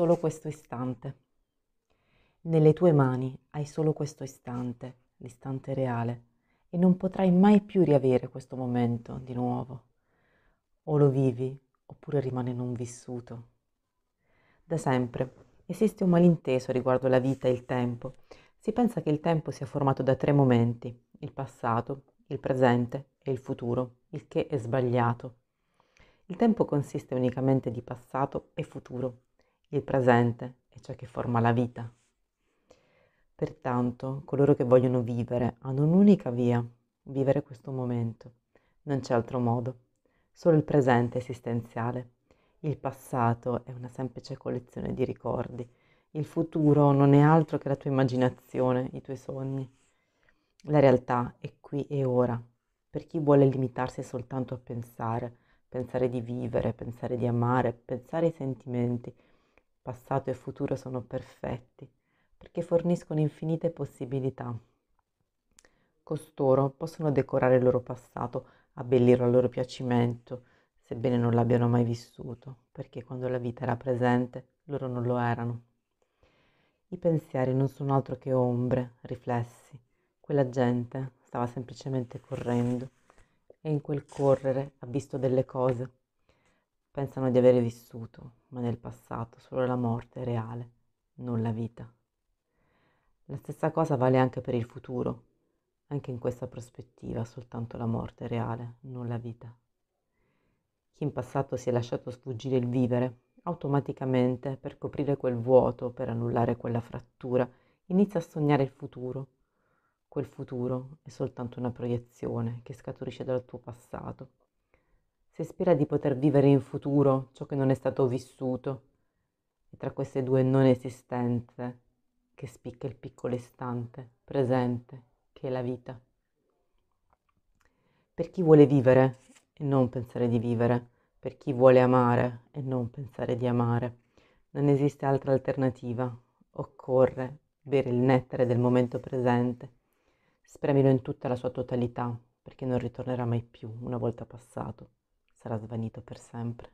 solo questo istante. Nelle tue mani hai solo questo istante, l'istante reale, e non potrai mai più riavere questo momento di nuovo. O lo vivi oppure rimane non vissuto. Da sempre esiste un malinteso riguardo la vita e il tempo. Si pensa che il tempo sia formato da tre momenti, il passato, il presente e il futuro, il che è sbagliato. Il tempo consiste unicamente di passato e futuro il presente è ciò che forma la vita. Pertanto, coloro che vogliono vivere hanno un'unica via, vivere questo momento. Non c'è altro modo, solo il presente esistenziale. Il passato è una semplice collezione di ricordi. Il futuro non è altro che la tua immaginazione, i tuoi sogni. La realtà è qui e ora. Per chi vuole limitarsi soltanto a pensare, pensare di vivere, pensare di amare, pensare ai sentimenti, passato e futuro sono perfetti, perché forniscono infinite possibilità. Costoro possono decorare il loro passato, abbellirlo a loro piacimento, sebbene non l'abbiano mai vissuto, perché quando la vita era presente loro non lo erano. I pensieri non sono altro che ombre, riflessi. Quella gente stava semplicemente correndo e in quel correre ha visto delle cose pensano di avere vissuto, ma nel passato solo la morte è reale, non la vita. La stessa cosa vale anche per il futuro, anche in questa prospettiva soltanto la morte è reale, non la vita. Chi in passato si è lasciato sfuggire il vivere, automaticamente per coprire quel vuoto, per annullare quella frattura, inizia a sognare il futuro. Quel futuro è soltanto una proiezione che scaturisce dal tuo passato se spera di poter vivere in futuro ciò che non è stato vissuto. E tra queste due non esistenze che spicca il piccolo istante presente che è la vita. Per chi vuole vivere e non pensare di vivere, per chi vuole amare e non pensare di amare, non esiste altra alternativa. Occorre bere il nettare del momento presente, spremilo in tutta la sua totalità, perché non ritornerà mai più una volta passato sarà svanito per sempre.